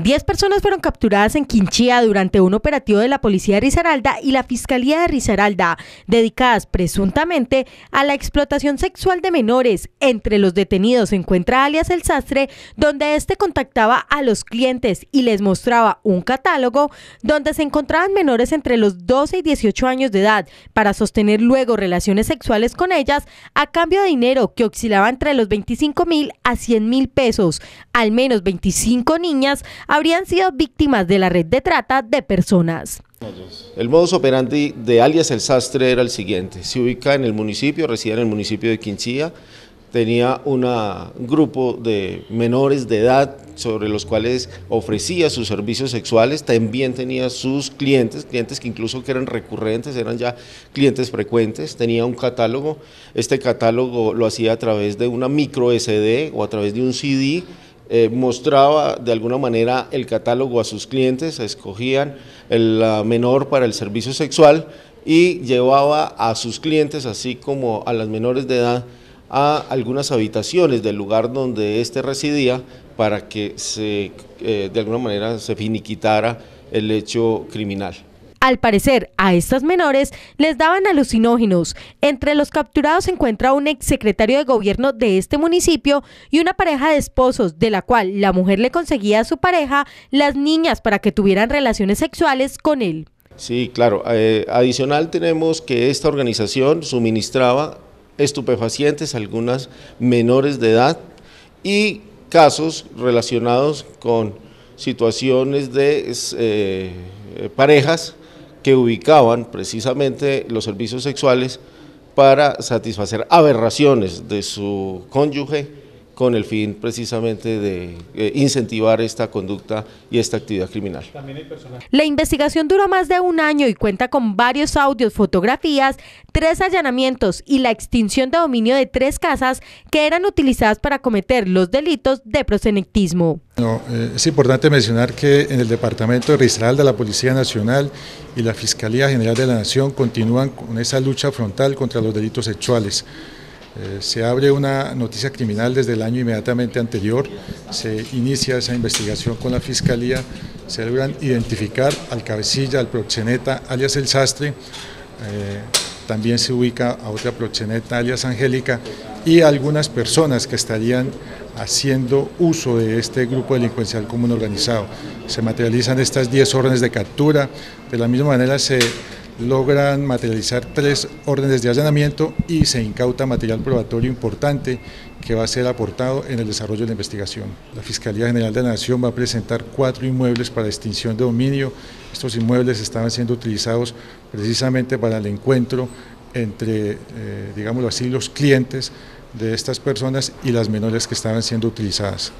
Diez personas fueron capturadas en Quinchía durante un operativo de la Policía de Risaralda y la Fiscalía de Risaralda, dedicadas presuntamente a la explotación sexual de menores. Entre los detenidos se encuentra alias El Sastre, donde este contactaba a los clientes y les mostraba un catálogo donde se encontraban menores entre los 12 y 18 años de edad para sostener luego relaciones sexuales con ellas a cambio de dinero que oscilaba entre los 25 mil a 100 mil pesos. Al menos 25 niñas habrían sido víctimas de la red de trata de personas. El modus operandi de alias El Sastre era el siguiente, se ubica en el municipio, reside en el municipio de Quinchía, tenía un grupo de menores de edad sobre los cuales ofrecía sus servicios sexuales, también tenía sus clientes, clientes que incluso que eran recurrentes, eran ya clientes frecuentes, tenía un catálogo, este catálogo lo hacía a través de una micro SD o a través de un CD, eh, mostraba de alguna manera el catálogo a sus clientes, escogían el menor para el servicio sexual y llevaba a sus clientes, así como a las menores de edad, a algunas habitaciones del lugar donde éste residía para que se, eh, de alguna manera se finiquitara el hecho criminal. Al parecer, a estas menores les daban alucinógenos. Entre los capturados se encuentra un exsecretario de gobierno de este municipio y una pareja de esposos, de la cual la mujer le conseguía a su pareja las niñas para que tuvieran relaciones sexuales con él. Sí, claro. Eh, adicional tenemos que esta organización suministraba estupefacientes a algunas menores de edad y casos relacionados con situaciones de eh, eh, parejas que ubicaban precisamente los servicios sexuales para satisfacer aberraciones de su cónyuge con el fin precisamente de eh, incentivar esta conducta y esta actividad criminal. La investigación duró más de un año y cuenta con varios audios, fotografías, tres allanamientos y la extinción de dominio de tres casas que eran utilizadas para cometer los delitos de prosenectismo. Eh, es importante mencionar que en el Departamento Registral de la Policía Nacional y la Fiscalía General de la Nación continúan con esa lucha frontal contra los delitos sexuales. Eh, se abre una noticia criminal desde el año inmediatamente anterior, se inicia esa investigación con la Fiscalía, se logran identificar al cabecilla, al proxeneta, alias El Sastre, eh, también se ubica a otra proxeneta, alias Angélica, y algunas personas que estarían haciendo uso de este grupo delincuencial común organizado. Se materializan estas 10 órdenes de captura, de la misma manera se logran materializar tres órdenes de allanamiento y se incauta material probatorio importante que va a ser aportado en el desarrollo de la investigación. La Fiscalía General de la Nación va a presentar cuatro inmuebles para extinción de dominio. Estos inmuebles estaban siendo utilizados precisamente para el encuentro entre, eh, digámoslo así, los clientes de estas personas y las menores que estaban siendo utilizadas.